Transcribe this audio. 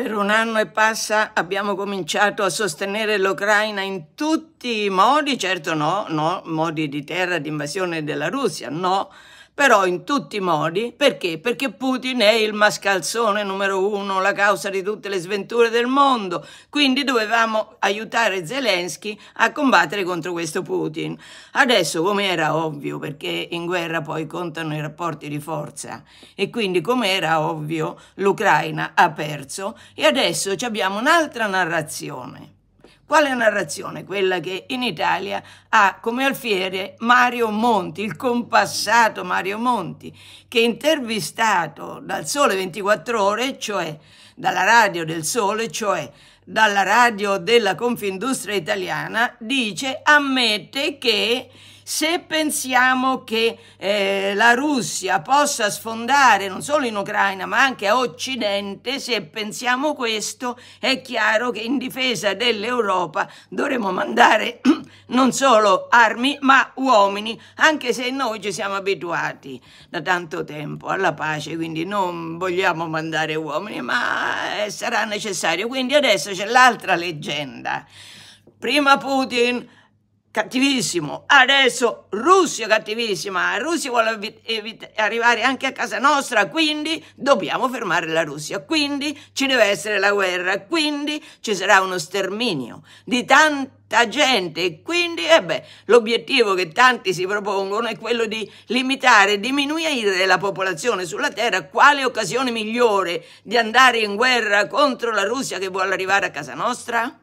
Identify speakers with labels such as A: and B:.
A: Per un anno e passa abbiamo cominciato a sostenere l'Ucraina in tutti i modi, certo no, no, modi di terra, di invasione della Russia, no, però in tutti i modi, perché? Perché Putin è il mascalzone numero uno, la causa di tutte le sventure del mondo, quindi dovevamo aiutare Zelensky a combattere contro questo Putin. Adesso, come era ovvio, perché in guerra poi contano i rapporti di forza, e quindi come era ovvio, l'Ucraina ha perso e adesso abbiamo un'altra narrazione quale narrazione? Quella che in Italia ha come alfiere Mario Monti, il compassato Mario Monti, che intervistato dal Sole 24 Ore, cioè dalla radio del Sole, cioè dalla radio della Confindustria italiana, dice, ammette che se pensiamo che eh, la Russia possa sfondare non solo in Ucraina ma anche a Occidente, se pensiamo questo è chiaro che in difesa dell'Europa dovremo mandare non solo armi ma uomini, anche se noi ci siamo abituati da tanto tempo alla pace, quindi non vogliamo mandare uomini ma eh, sarà necessario. Quindi adesso c'è l'altra leggenda. Prima Putin cattivissimo, adesso Russia cattivissima, Russia vuole arrivare anche a casa nostra, quindi dobbiamo fermare la Russia, quindi ci deve essere la guerra, quindi ci sarà uno sterminio di tanta gente e quindi eh l'obiettivo che tanti si propongono è quello di limitare e diminuire la popolazione sulla terra, quale occasione migliore di andare in guerra contro la Russia che vuole arrivare a casa nostra?